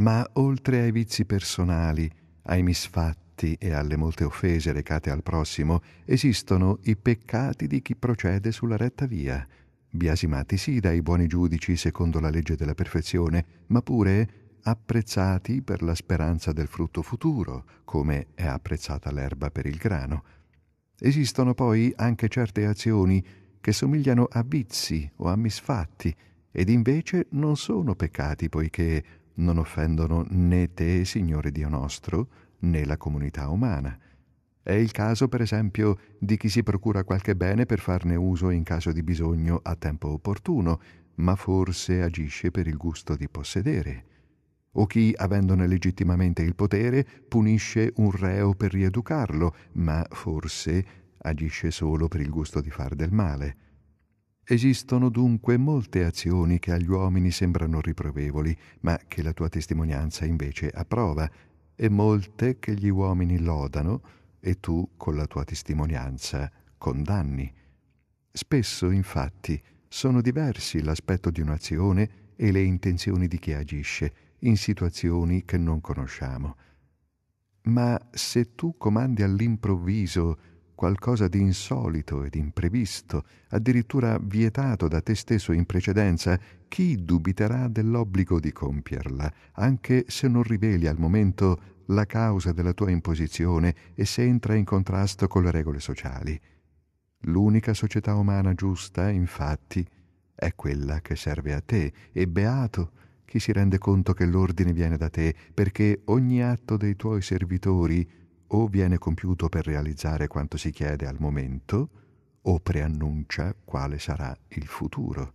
Ma oltre ai vizi personali, ai misfatti e alle molte offese recate al prossimo, esistono i peccati di chi procede sulla retta via, biasimati sì dai buoni giudici secondo la legge della perfezione, ma pure apprezzati per la speranza del frutto futuro, come è apprezzata l'erba per il grano. Esistono poi anche certe azioni che somigliano a vizi o a misfatti, ed invece non sono peccati poiché non offendono né te, Signore Dio nostro, né la comunità umana. È il caso, per esempio, di chi si procura qualche bene per farne uso in caso di bisogno a tempo opportuno, ma forse agisce per il gusto di possedere. O chi, avendone legittimamente il potere, punisce un reo per rieducarlo, ma forse agisce solo per il gusto di far del male. Esistono dunque molte azioni che agli uomini sembrano riprovevoli, ma che la tua testimonianza invece approva, e molte che gli uomini lodano e tu con la tua testimonianza condanni. Spesso, infatti, sono diversi l'aspetto di un'azione e le intenzioni di chi agisce in situazioni che non conosciamo. Ma se tu comandi all'improvviso qualcosa di insolito ed imprevisto, addirittura vietato da te stesso in precedenza, chi dubiterà dell'obbligo di compierla, anche se non riveli al momento la causa della tua imposizione e se entra in contrasto con le regole sociali? L'unica società umana giusta, infatti, è quella che serve a te e beato chi si rende conto che l'ordine viene da te, perché ogni atto dei tuoi servitori o viene compiuto per realizzare quanto si chiede al momento, o preannuncia quale sarà il futuro.